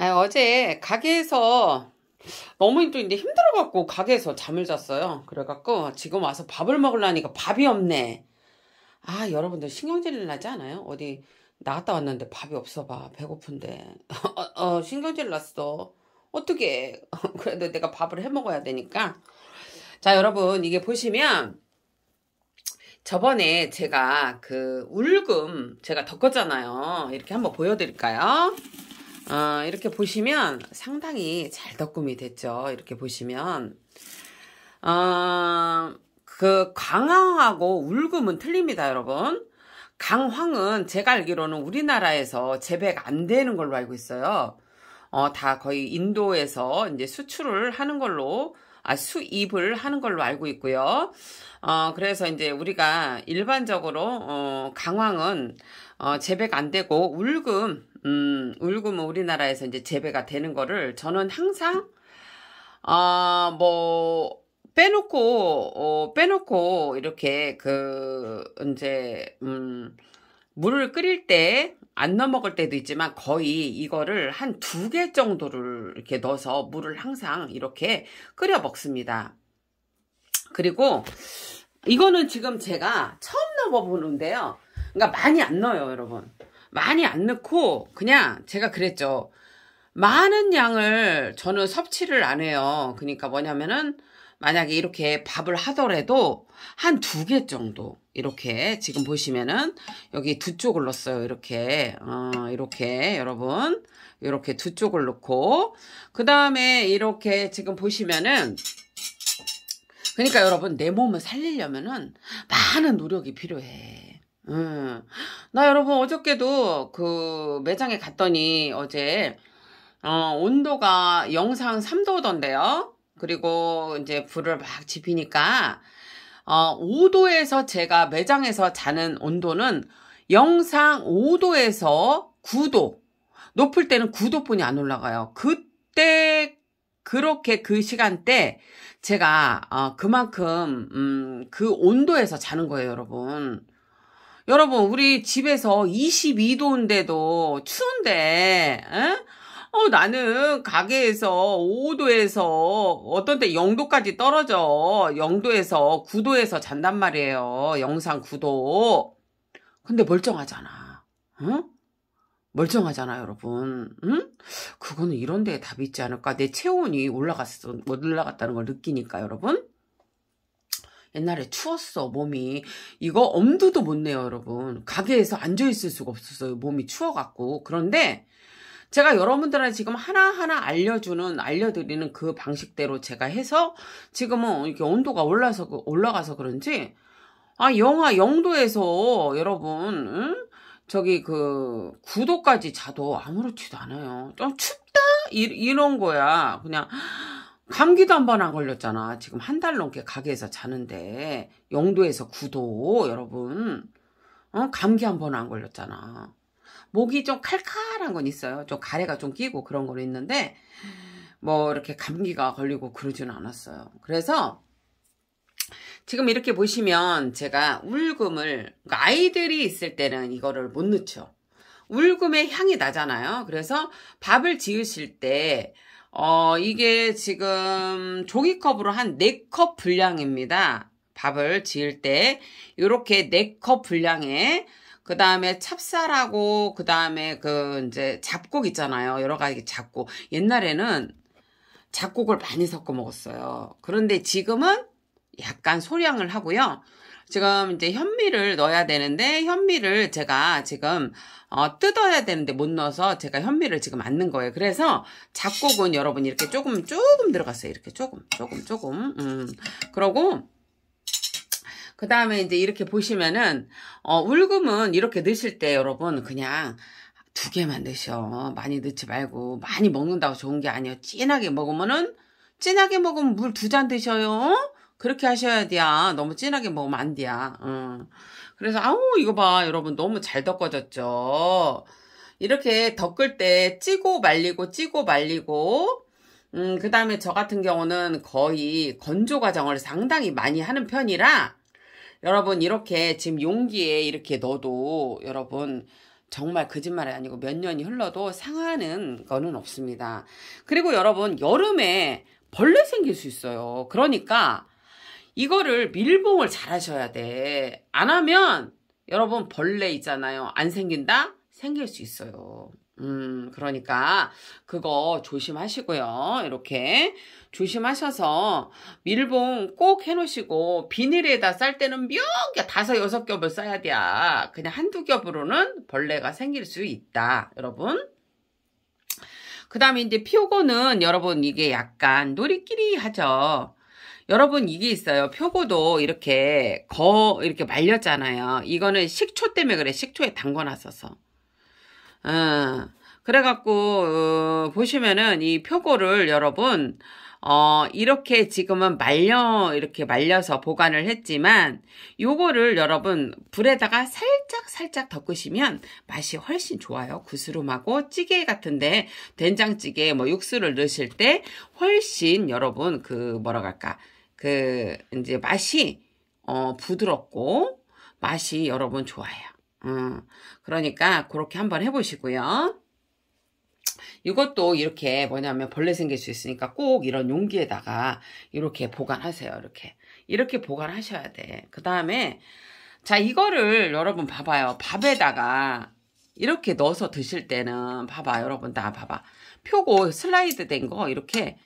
아, 어제 가게에서 너무 또 이제 힘들어갖고 가게에서 잠을 잤어요. 그래갖고 지금 와서 밥을 먹으려니까 밥이 없네. 아 여러분들 신경질 나지 않아요? 어디 나갔다 왔는데 밥이 없어 봐 배고픈데 어, 어, 신경질 났어 어떻게 그래도 내가 밥을 해 먹어야 되니까 자 여러분 이게 보시면 저번에 제가 그 울금 제가 덮었잖아요 이렇게 한번 보여드릴까요? 어, 이렇게 보시면 상당히 잘 덕금이 됐죠. 이렇게 보시면 어, 그 광황하고 울금은 틀립니다, 여러분. 강황은 제가 알기로는 우리나라에서 재배가 안 되는 걸로 알고 있어요. 어, 다 거의 인도에서 이제 수출을 하는 걸로 아, 수입을 하는 걸로 알고 있고요. 어, 그래서 이제 우리가 일반적으로 어, 강황은 어, 재배가 안 되고 울금, 음, 울금은 우리나라에서 이제 재배가 되는 거를 저는 항상 아, 뭐 빼놓고 어, 빼놓고 이렇게 그 이제 음 물을 끓일 때 안넣어먹을 때도 있지만 거의 이거를 한 두 개 정도를 이렇게 넣어서 물을 항상 이렇게 끓여 먹습니다. 그리고 이거는 지금 제가 처음 넣어보는데요. 그러니까 많이 안 넣어요, 여러분. 많이 안 넣고 그냥 제가 그랬죠. 많은 양을 저는 섭취를 안 해요. 그러니까 뭐냐면은 만약에 이렇게 밥을 하더라도 한 두 개 정도 이렇게 지금 보시면은 여기 두 쪽을 넣었어요. 이렇게 어, 이렇게 여러분 이렇게 두 쪽을 넣고 그 다음에 이렇게 지금 보시면은 그러니까 여러분 내 몸을 살리려면은 많은 노력이 필요해. 음. 나 여러분 어저께도 그 매장에 갔더니 어제 어, 온도가 영상 3도던데요. 그리고 이제 불을 막 지피니까 어, 5도에서 제가 매장에서 자는 온도는 영상 5도에서 9도 높을 때는 9도뿐이 안 올라가요. 그때 그렇게 그 시간대 제가 어, 그만큼 음, 그 온도에서 자는 거예요, 여러분. 여러분 우리 집에서 22도인데도 추운데 에? 어, 나는 가게에서 5도에서 어떤 때 0도까지 떨어져. 0도에서 9도에서 잔단 말이에요. 영상 9도. 근데 멀쩡하잖아. 응? 멀쩡하잖아, 여러분. 응? 그거는 이런 데에 답이 있지 않을까? 내 체온이 올라갔어, 못 올라갔다는 걸 느끼니까, 여러분. 옛날에 추웠어, 몸이. 이거 엄두도 못 내요, 여러분. 가게에서 앉아있을 수가 없었어요. 몸이 추워갖고. 그런데, 제가 여러분들한테 지금 하나하나 알려주는, 알려드리는 그 방식대로 제가 해서 지금은 이렇게 온도가 올라서, 올라가서 그런지, 아, 영하 영도에서 여러분, 응? 저기 그구도까지 자도 아무렇지도 않아요. 좀 어, 춥다? 이, 이런 거야. 그냥. 감기도 한 번 안 걸렸잖아. 지금 한 달 넘게 가게에서 자는데 영도에서 구도 여러분 어? 감기 한 번 안 걸렸잖아. 목이 좀 칼칼한 건 있어요. 좀 가래가 좀 끼고 그런 건 있는데 뭐 이렇게 감기가 걸리고 그러지는 않았어요. 그래서 지금 이렇게 보시면 제가 울금을 그러니까 아이들이 있을 때는 이거를 못 넣죠. 울금의 향이 나잖아요. 그래서 밥을 지으실 때 어, 이게 지금 종이컵으로 한 4컵 분량입니다. 밥을 지을 때 이렇게 4컵 분량의 그 다음에 찹쌀하고 그 다음에 그 이제 잡곡 있잖아요. 여러 가지 잡곡. 옛날에는 잡곡을 많이 섞어 먹었어요. 그런데 지금은 약간 소량을 하고요. 지금 이제 현미를 넣어야 되는데 현미를 제가 지금 어, 뜯어야 되는데 못 넣어서 제가 현미를 지금 안 넣은 거예요. 그래서 잡곡은 여러분 이렇게 조금 조금 들어갔어요. 이렇게 조금 조금 조금. 음. 그러고 그 다음에 이제 이렇게 보시면은 어, 울금은 이렇게 넣으실 때 여러분 그냥 두 개만 드셔 많이 넣지 말고 많이 먹는다고 좋은 게 아니에요. 진하게 먹으면은 진하게 먹으면 물 두 잔 드셔요. 그렇게 하셔야 돼요 너무 진하게 먹으면 안돼요 응. 그래서 아우 이거 봐 여러분 너무 잘 덮어졌죠. 이렇게 덮을 때 찌고 말리고 찌고 말리고 음, 그 다음에 저 같은 경우는 거의 건조 과정을 상당히 많이 하는 편이라 여러분 이렇게 지금 용기에 이렇게 넣어도 여러분 정말 거짓말이 아니고 몇 년이 흘러도 상하는 거는 없습니다. 그리고 여러분 여름에 벌레 생길 수 있어요. 그러니까 이거를 밀봉을 잘 하셔야 돼. 안 하면 여러분 벌레 있잖아요. 안 생긴다? 생길 수 있어요. 음, 그러니까 그거 조심하시고요. 이렇게 조심하셔서 밀봉 꼭 해놓으시고 비닐에다 쌀 때는 몇 개, 다섯, 여섯 겹을 써야 돼야 그냥 한두 겹으로는 벌레가 생길 수 있다. 여러분. 그 다음에 이제 표고는 여러분 이게 약간 놀이끼리 하죠. 여러분 이게 있어요. 표고도 이렇게 거 이렇게 말렸잖아요. 이거는 식초 때문에 그래. 식초에 담궈 놨어서. 어. 그래갖고 어, 보시면은 이 표고를 여러분 어, 이렇게 지금은 말려, 이렇게 말려서 보관을 했지만, 요거를 여러분, 불에다가 살짝, 살짝 덮으시면 맛이 훨씬 좋아요. 구스름하고 찌개 같은데, 된장찌개, 뭐, 육수를 넣으실 때, 훨씬 여러분, 그, 뭐라 할까, 그, 이제 맛이, 어, 부드럽고, 맛이 여러분 좋아요. 어, 그러니까 그렇게 한번 해보시고요. 이것도 이렇게 뭐냐면 벌레 생길 수 있으니까 꼭 이런 용기에다가 이렇게 보관하세요. 이렇게. 이렇게 보관하셔야 돼. 그 다음에 자 이거를 여러분 봐봐요. 밥에다가 이렇게 넣어서 드실 때는 봐봐 여러분 다 봐봐. 표고 슬라이드 된 거 이렇게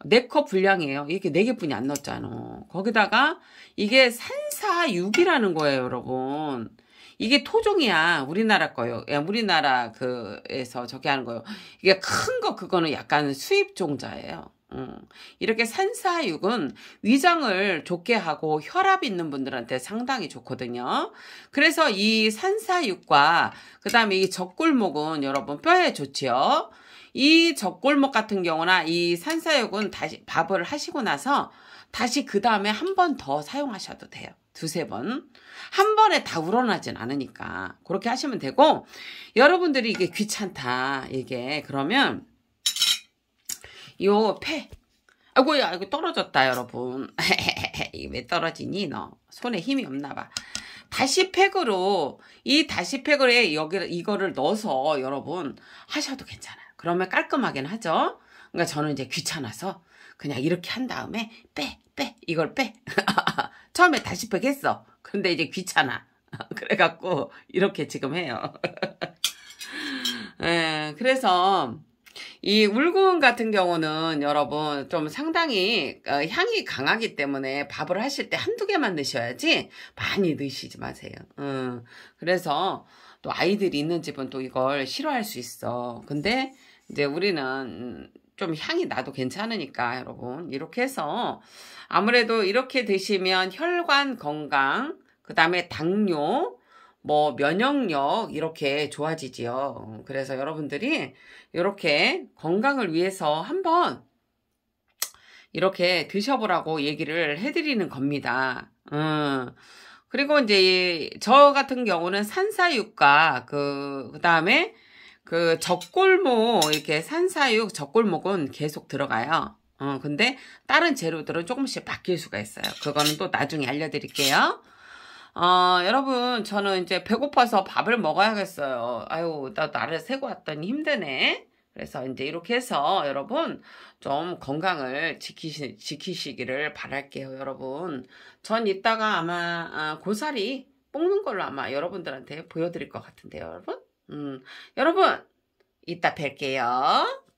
4컵 분량이에요. 이렇게 4개뿐이 안 넣었잖아. 거기다가 이게 산사육이라는 거예요 여러분. 이게 토종이야. 우리나라 거요. 예, 우리나라 그에서 저게 하는 거요. 이게 큰 거 그거는 약간 수입 종자예요. 음. 이렇게 산사육은 위장을 좋게 하고 혈압 있는 분들한테 상당히 좋거든요. 그래서 이 산사육과 그다음에 이 적골목은 여러분 뼈에 좋지요. 이 적골목 같은 경우나 이 산사육은 다시 밥을 하시고 나서 다시 그 다음에 한 번 더 사용하셔도 돼요. 두세 번. 한 번에 다 우러나진 않으니까. 그렇게 하시면 되고, 여러분들이 이게 귀찮다. 이게. 그러면, 요 폐. 아이고야, 이거 떨어졌다, 여러분. 왜 떨어지니, 너? 손에 힘이 없나봐. 다시 팩으로, 이 다시 팩으로 여기, 이거를 넣어서 여러분 하셔도 괜찮아요. 그러면 깔끔하긴 하죠? 그러니까 저는 이제 귀찮아서 그냥 이렇게 한 다음에 빼, 빼, 이걸 빼. 처음에 다시 팩 했어. 근데 이제 귀찮아. 그래갖고 이렇게 지금 해요. 예, 그래서 이 울군 같은 경우는 여러분 좀 상당히 어, 향이 강하기 때문에 밥을 하실 때 한두 개만 넣으셔야지 많이 넣으시지 마세요. 음, 그래서 또 아이들이 있는 집은 또 이걸 싫어할 수 있어. 근데 이제 우리는 좀 향이 나도 괜찮으니까 여러분 이렇게 해서 아무래도 이렇게 드시면 혈관 건강 그 다음에 당뇨 뭐 면역력 이렇게 좋아지지요. 그래서 여러분들이 이렇게 건강을 위해서 한번 이렇게 드셔보라고 얘기를 해드리는 겁니다. 음. 그리고 이제 저 같은 경우는 산사육과 그, 그 다음에 그 젖골목 이렇게 산사육 젖골목은 계속 들어가요. 어, 근데 다른 재료들은 조금씩 바뀔 수가 있어요. 그거는 또 나중에 알려드릴게요. 어, 여러분 저는 이제 배고파서 밥을 먹어야겠어요. 아유 나 나를 세고 왔더니 힘드네. 그래서 이제 이렇게 해서 여러분 좀 건강을 지키시, 지키시기를 바랄게요 여러분 전 이따가 아마 아, 고사리 뽑는 걸로 아마 여러분들한테 보여드릴 것 같은데요 여러분 음, 여러분, 이따 뵐게요.